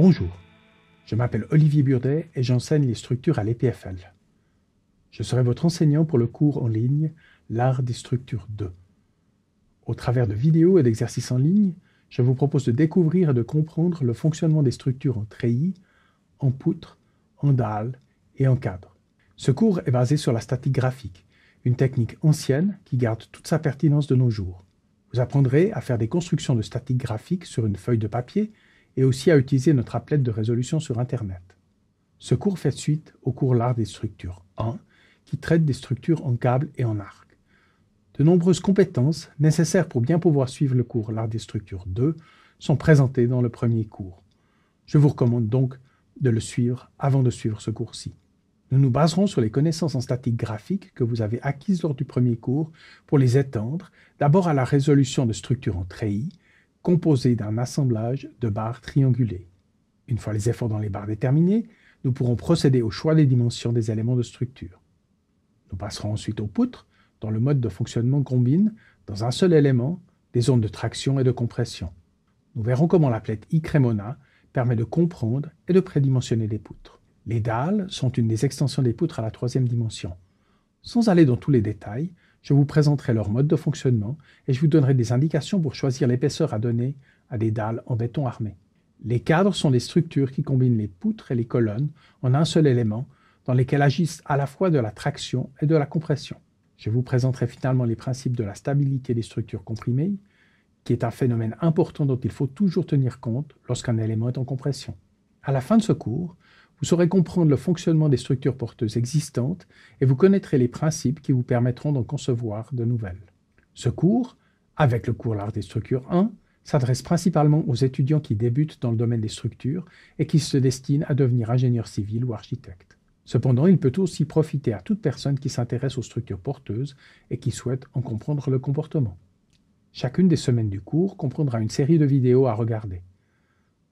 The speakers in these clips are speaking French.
Bonjour, je m'appelle Olivier Burdet et j'enseigne les structures à l'EPFL. Je serai votre enseignant pour le cours en ligne L'art des structures 2. Au travers de vidéos et d'exercices en ligne, je vous propose de découvrir et de comprendre le fonctionnement des structures en treillis, en poutres, en dalles et en cadres. Ce cours est basé sur la statique graphique, une technique ancienne qui garde toute sa pertinence de nos jours. Vous apprendrez à faire des constructions de statique graphique sur une feuille de papier et aussi à utiliser notre applet de résolution sur Internet. Ce cours fait suite au cours L'art des structures 1, qui traite des structures en câble et en arc. De nombreuses compétences nécessaires pour bien pouvoir suivre le cours L'art des structures 2 sont présentées dans le premier cours. Je vous recommande donc de le suivre avant de suivre ce cours-ci. Nous nous baserons sur les connaissances en statique graphique que vous avez acquises lors du premier cours pour les étendre d'abord à la résolution de structures en treillis, composé d'un assemblage de barres triangulées. Une fois les efforts dans les barres déterminés, nous pourrons procéder au choix des dimensions des éléments de structure. Nous passerons ensuite aux poutres, dont le mode de fonctionnement combine, dans un seul élément, des zones de traction et de compression. Nous verrons comment la plaque ICREMONA permet de comprendre et de prédimensionner les poutres. Les dalles sont une des extensions des poutres à la troisième dimension. Sans aller dans tous les détails, je vous présenterai leur mode de fonctionnement et je vous donnerai des indications pour choisir l'épaisseur à donner à des dalles en béton armé. Les cadres sont des structures qui combinent les poutres et les colonnes en un seul élément dans lesquels agissent à la fois de la traction et de la compression. Je vous présenterai finalement les principes de la stabilité des structures comprimées, qui est un phénomène important dont il faut toujours tenir compte lorsqu'un élément est en compression. À la fin de ce cours, vous saurez comprendre le fonctionnement des structures porteuses existantes et vous connaîtrez les principes qui vous permettront d'en concevoir de nouvelles. Ce cours, avec le cours L'art des structures 1, s'adresse principalement aux étudiants qui débutent dans le domaine des structures et qui se destinent à devenir ingénieur civil ou architecte. Cependant, il peut aussi profiter à toute personne qui s'intéresse aux structures porteuses et qui souhaite en comprendre le comportement. Chacune des semaines du cours comprendra une série de vidéos à regarder.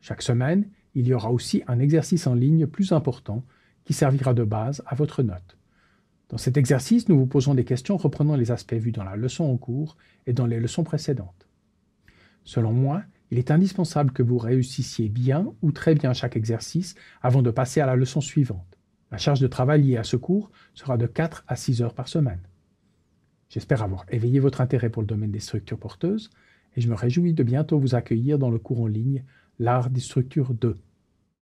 Chaque semaine, il y aura aussi un exercice en ligne plus important qui servira de base à votre note. Dans cet exercice, nous vous posons des questions reprenant les aspects vus dans la leçon en cours et dans les leçons précédentes. Selon moi, il est indispensable que vous réussissiez bien ou très bien chaque exercice avant de passer à la leçon suivante. La charge de travail liée à ce cours sera de 4 à 6 heures par semaine. J'espère avoir éveillé votre intérêt pour le domaine des structures porteuses et je me réjouis de bientôt vous accueillir dans le cours en ligne L'art des structures 2.